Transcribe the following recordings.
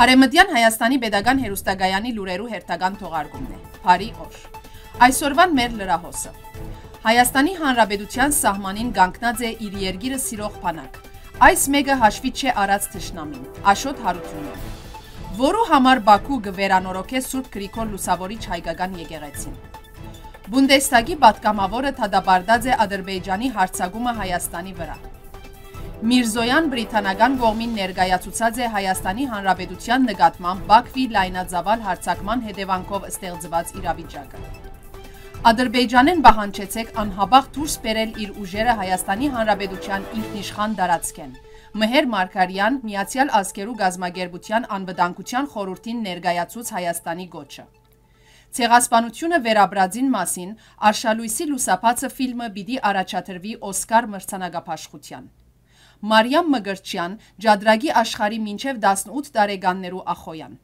Արեմտյան Հայաստանի Պետական Հերոստագայանի լուրերու հերթական թողարկումն է։ Բարի օր։ Այսօրվան մեր լրահոսը։ Հայաստանի Հանրապետության սահմանին կանգնած է իր երկիրը սիրող բանակ։ Այս մեկը հաշվի չէ առած ճշնամին, Աշոտ Հարությունյանը, որու համար Բաքու գվերանորոգե Սուրբ Գրիգոր Լուսավորիչ հայկական եկեղեցին։ Բունդեստագի պատգամավորը թադաբարդած է Ադրբեջանի հարցակումը Հայաստանի վրա։ Միրզոյան բրիտանական կողմին ներկայացուցած է Հայաստանի Հանրապետության նկատմամբ Բաքվի լայնածավալ հարձակման հետևանքով ստեղծված իրավիճակը։ Ադրբեջանեն բահանջեցեք անհաբախ դուրս բերել իր ուժերը Հայաստանի Հանրապետության ինքնիշխան դարածքեն։ Մհեր Մարգարյան Միացյալ Ազգերու Գազագերբության անվտանգության խորհրդին ներկայացուց Հայաստանի գոչը։ Ցեղասպանությունը վերաբրածին մասին Արշալույսի լուսապացը ֆիլմը՝ բիդի առաջադրվի Օսկար մրցանակապաշխության։ Մարիամ Մգրչյան, Ջադրագի աշխարհի մինչև 18 տարեկաններու Ախոյան։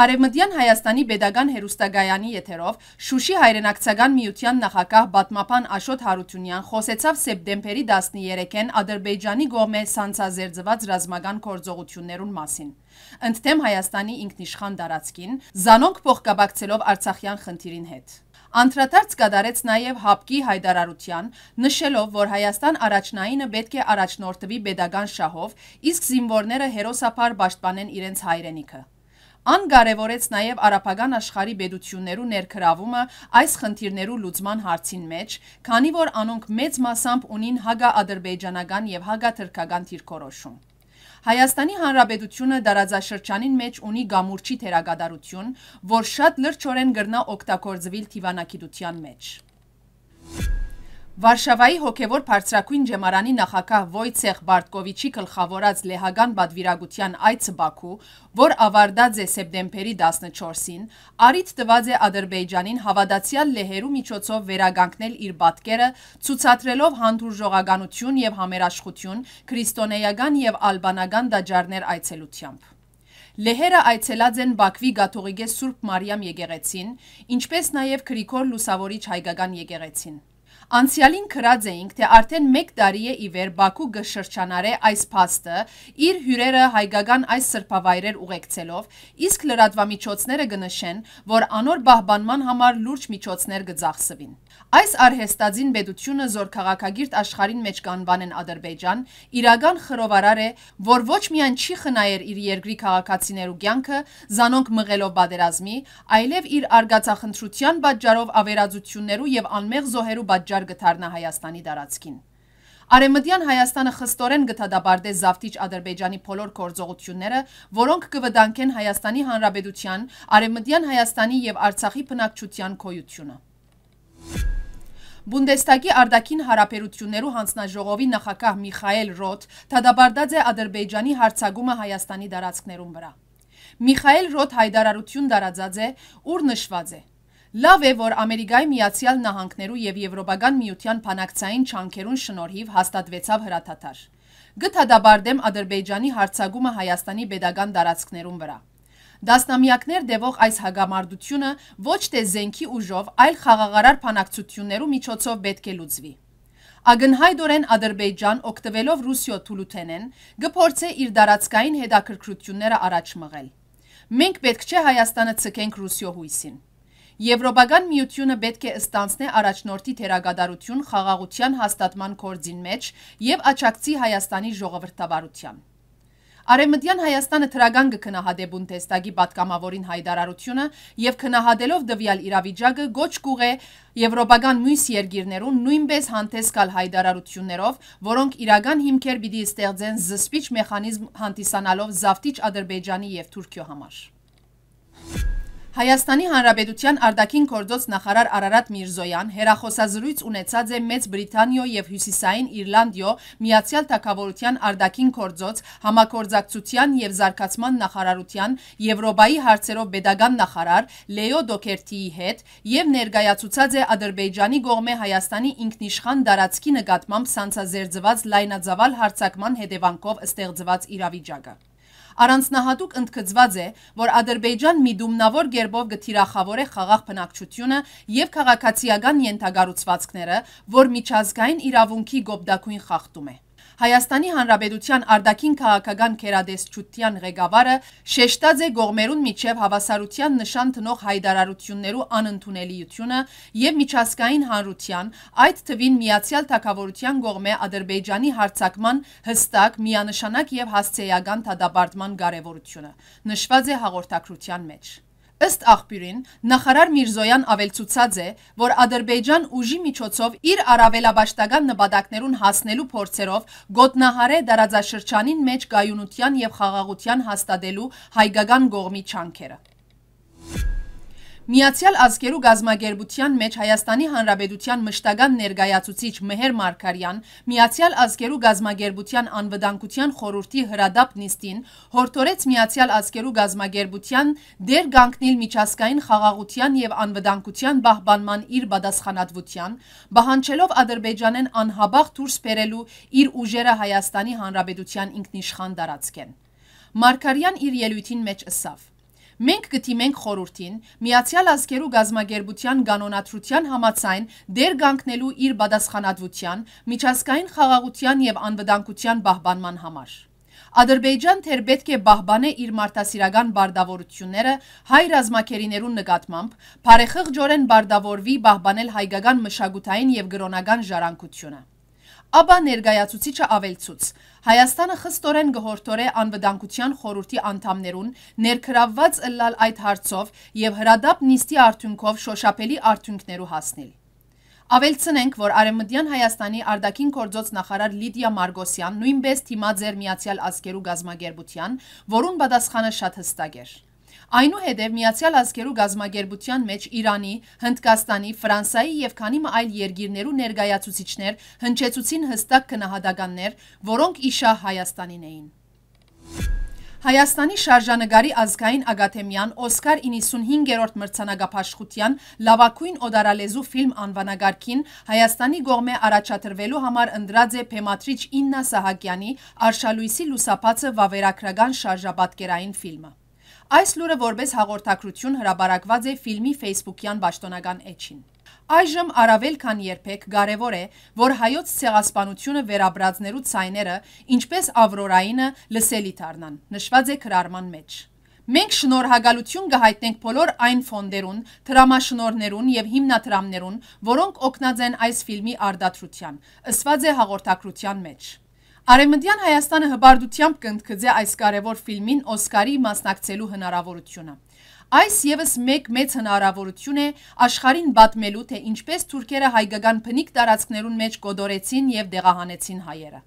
Արևմտյան Հայաստանի Պետական հերուստագայանի եթերով Շուշի հայրենակցական միության նախագահ Բատմապան Աշոտ Հարությունյան խոսեցավ սեպտեմբերի 13-ին Ադրբեջանի գոմե սանցազերծված ռազմական գործողություններուն մասին։ Ընդդեմ Հայաստանի ինքնիշխան տարածքին, զանոնք փոխկապակցելով Արցախյան խնդիրին հետ։ Անդրադարձ կատարեց նաև ՀԱՊԿ-ի հայտարարության, նշելով, որ Հայաստան առաջնայինը պետք է առաջնորդվի pedagogan շահով, իսկ զինվորները հերոսապար պաշտպանեն իրենց հայրենիքը։ Ան կարևորեց նաև արաբական աշխարհի բедություններու ներքրավումը այս խնդիրներու լուծման հարցին մեջ, քանի որ անոնք մեծ մասամբ ունին հագա-ադրբեջանական եւ հագա-թրքական դիրքորոշում։ Հայաստանի Հանրապետությունը դարաձաշրջանին մեջ ունի գամուրջի թերագադարություն, որ շատ լրջորեն գրնա օգտագործվել թիվանագիտության մեջ։ Վարշավայի հոգևոր բարձրակույն ջեմարանի նախակահ Վոյցեղ Բարտկովիչի գլխավորած Լեհագան Բադվիրագության այցը Բաքու, որ ավարտած է սեպտեմբերի 14-ին, առիթ տված է Ադրբեջանին հավատացյալ լեհերու միջոցով վերագանքնել իր բատկերը, ցուցադրելով հանդուրժողականություն եւ համերաշխություն քրիստոնեական եւ ալբանական դաջարներ այցելությամբ։ Լեհերը այցելած են Բաքվի Գաթողիկե Սուրբ Մարիամ եկեղեցին, ինչպես նաև Գրիգոր Լուսավորիչ հայկական եկեղեցին։ Անցյալին քրած էինք, թե արդեն 1 տարի է ի վեր Բաքու գշրջանարե այս փաստը իր հյուրերը հայկական այս սրբավայրեր ուղեկցելով, իսկ լրատվամիջոցները գնշեն, որ անոր բահբանման համար լուրջ միջոցներ կձախսվին։ Այս արհեստածին պետությունը զորքաղաքագիրտ աշխարհին մեջ կանվանեն Ադրբեջան, իրական խրովարար է, որ ոչ միայն չի խնայեր իր երկրի քաղաքացիներու կյանքը, զանոնք մղելով բادرազմի, այլև իր արգացախնդրության պատճառով ավերածություններու եւ անմեղ զոհերու պատճառ ակնկար գթարնա Հայաստանի դարացքին։ Արեմդյան Հայաստանը խստորեն գտադաբարդե զավթիչ ադրբեջանի փոլոր կործողությունները, որոնք կվդանքեն Հայաստանի Հանրաբեդության, արեմդյան Հայաստանի և արցախի պնակչության կոյությունը։ Բունդեստագի արդակին հարապերություններու հանցնաժողովի նախակահ Միխայել ռոտ թադաբարդած է ադրբեջանի հարցագումը Հայաստանի դարացքներում վրա։ Միխայել ռոտ հայդարարություն դարածած է, ուր նշված է, Լավ է, որ Ամերիկայի Միացյալ Նահանգներու եւ Եվրոպական Միության բանակցային չանքերուն շնորհիվ հաստատվեցավ հրաթաթար։ Գտհադաբար դեմ Ադրբեջանի հարցակումը Հայաստանի pedagogan տարածքներուն վրա։ Դասնամյակներ դևող այս հագամարդությունը ոչ թե զենքի ուժով, այլ խաղաղարար բանակցություններու միջոցով պետք է լուծվի։ Ագնհայդորեն Ադրբեջան օգտվելով Ռուսիո թուլութենեն գփորձե իր տարածքային հետաքրքրությունները առաջ մղել։ Մենք պետք չէ Հայաստանը ցկենք Ռուսիո հույսին։ Եվրոպական միությունը պետք է ստանցնե առաջնորդի թերագադարություն խաղաղության հաստատման կորձին մեջ և աճակցի Հայաստանի ժողովրդավարության։ Արևմտյան Հայաստանը թրագան կքնահադեբուն տեստագի պատկամավորին հայդարարությունը և կնահադելով դվյալ իրավիճակը գոչ կուղ է եվրոպական մույս երգիրներուն նույնպես հանդես կալ հայդարարություններով, որոնք իրական հիմքեր բիդի ստեղծեն զսպիչ մեխանիզմ հանդիսանալով զավտիչ ադրբեջանի և թուրկյո համար։ Հայաստանի Հանրապետության արդակին կործոց նախարար Արարատ Միրզոյան հերախոսազրույց ունեցած է Մեծ Բրիտանիո և Հյուսիսային Իրլանդիո Միացյալ Թագավորության արդակին կործոց համակործակցության և զարգացման նախարարության Եվրոպայի հարցերով pedagogan նախարար Լեո Դոքերտիի հետ և ներկայացուցած է Ադրբեջանի կողմէ Հայաստանի ինքնիշխան տարածքի նկատմամբ սանձազերծված լայնածավալ հարձակման հետևանքով ստեղծված իրավիճակը։ Առանձնահատուկ ընդգծված է, որ Ադրբեջան մի դումնավոր գերբով գթիրախավոր է խաղաղ բնակչությունը եւ քաղաքացիական ենթագառուցվածքները, որ միջազգային իրավունքի գոբդակույն խախտում է։ Հայաստանի Հանրապետության արդակին քաղաքական կերադեսչության ղեկավարը շեշտած է գողմերուն միջև հավասարության նշան տնող հայդարարություններու անընդունելիությունը եւ միջազգային հանրության, այդ թվին Միացյալ Թագավորության գողմե Ադրբեջանի հարցակման հստակ, միանշանակ եւ հասցեական դադարման կարեւորությունը։ Նշված է հաղորդակցության մեջ։ Ըստ աղբյուրին, նախարար Միրզոյան ավելցուցած է, որ Ադրբեջան ուժի միջոցով իր առավելաբաշտական նպատակներուն հասնելու փորձերով գոտնահարե դարաձաշրջանին մեջ գայունության եւ խաղաղության հաստատելու հայկական գողմի չանքերը։ Միացյալ ազգերու գազմագերբության մեջ Հայաստանի Հանրապետության մշտական ներգայացուցիչ Մհեր Մարգարյան Միացյալ ազգերու գազմագերբության անվտանգության խորհրդի հրադապ նիստին հորդորեց Միացյալ ազգերու գազմագերբության դեր գանկնել միջազգային խաղաղության եւ անվտանգության պահպանման իր պատասխանատվության, բահանջելով Ադրբեջանեն անհաբաղ դուրս բերելու իր ուժերը Հայաստանի Հանրապետության ինքնիշխան տարածքեն։ Մարգարյան իր ելույթին մեջ ասավ. Մենք գտիմենք խորհրդին Միացյալ ազգերու գազմագերբության կանոնադրության համացայն դեր կանգնելու իր պատասխանատվության միջազգային խաղաղության եւ անվտանգության պահպանման համար։ Ադրբեջան թեր պետք է պահպանե իր մարդասիրական բարդավորությունները հայ ռազմակերիներուն նկատմամբ, բարեխղճորեն բարդավորվի պահպանել հայկական մշակութային եւ գրոնական ժառանգությունը։ Աբա ներգայացուցիչը ավելցուց. Հայաստանը խստորեն գհորդորե անվդանկության խորուրդի անդամներուն ներքրավված ըլլալ այդ հարցով և հրադապ նիստի արդյունքով շոշապելի արդյունքներու հասնիլ։ Ավելցնենք, որ արեմըդյան Հայաստանի արդակին կործոց նախարար լիդիա Մարգոսյան նույնպես թիմա ձեր միացյալ ասկերու գազմագերբության, որուն բադասխանը շատ հստագեր։ Այնուհետև Միացյալ Ազգերու գազագերբության մեջ Իրանի, Հնդկաստանի, Ֆրանսայի եւ քանի այլ երկիրներու ներկայացուցիչներ հնչեցուցին հստակ քննահատականներ, որոնք իշա Հայաստանին էին։ Հայաստանի շարժանագարի ազգային ակադեմիան Օսկար 95-րդ մրցանակապաշխության լավագույն օդարալեզու ֆիլմ անվանագարքին Հայաստանի գողմե առաջադրվելու համար ընդրած է Փեմատրիչ Իննա Սահակյանի Արշալույսի լուսապացը վավերագրական շարժապատկերային ֆիլմը։ Այս լուրը որպես հաղորդակրություն հրաբարակված է ֆիլմի Facebook-յան պաշտոնական էջին։ Այժմ առավել քան երբեք կարևոր է, որ հայոց ցեղասպանությունը վերաբրածներու ցայները, ինչպես ավրորայինը, լսելի դառնան։ Նշված է քրարման մեջ։ Մենք շնորհակալություն կհայտնենք բոլոր այն ֆոնդերուն, դրամաշնորներուն եւ հիմնադրամներուն, որոնք օգնած են այս ֆիլմի արդատրության։ Ըսված է հաղորդակցության մեջ։ Արևմտյան Հայաստանը հբարդությամբ կընդգծե այս կարևոր ֆիլմին Օսկարի մասնակցելու հնարավորությունը։ Այս եւս մեկ մեծ հնարավորություն է աշխարհին պատմելու, թե ինչպես թուրքերը հայկական բնիկ տարածքներուն մեջ կոդորեցին եւ դեղահանեցին հայերը։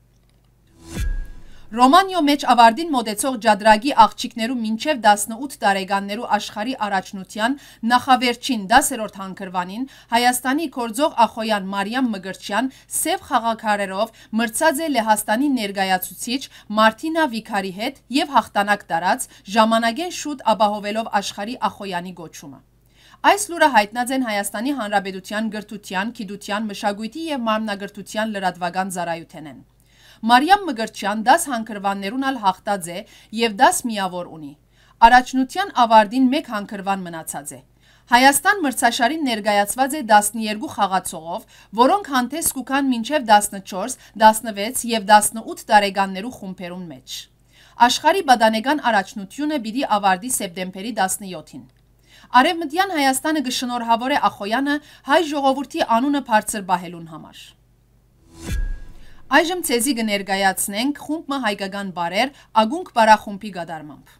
Ռոմանյո մեջ ավարդին մոտեցող ջադրագի աղջիքներու մինչև 18 տարեգաններու աշխարի առաջնության նախավերջին 10-րդ հանքրվանին Հայաստանի կործող ախոյան Մարիամ Մգրջյան սև խաղաքարերով մրցած է Լեհաստանի ներգայացուցիչ Մարտինա Վիքարի հետ եւ հաղթանակ տարած ժամանակեն շուտ ապահովելով աշխարի ախոյանի գոչումը։ Այս լուրը հայտնած են Հայաստանի Հանրապետության գրթության, գիտության, մշակույթի եւ մարմնագրթության լրատվական ծառայութենեն։ Մարիամ Մգրչյան դաս հանքրվաններուն ալ հաղթած է և դաս միավոր ունի։ Առաջնության ավարդին մեկ հանքրվան մնացած է։ Հայաստան մրցաշարին ներգայացված է 12 խաղացողով, որոնք հանդես կուկան մինչև 14, 16 և 18 տարեգաններու խումպերուն մեջ։ Աշխարի բադանեգան առաջնությունը բիդի ավարդի սեպտեմպերի 17-ին։ Արևմտյան Հայաստանը գշնորհավոր է Ախոյանը հայ ժողովրդի անունը բարձր բահելուն համար։ Այժմ ցեզի կներկայացնենք խումբը հայկական բարեր, ագունք բարախումբի գդարմամբ։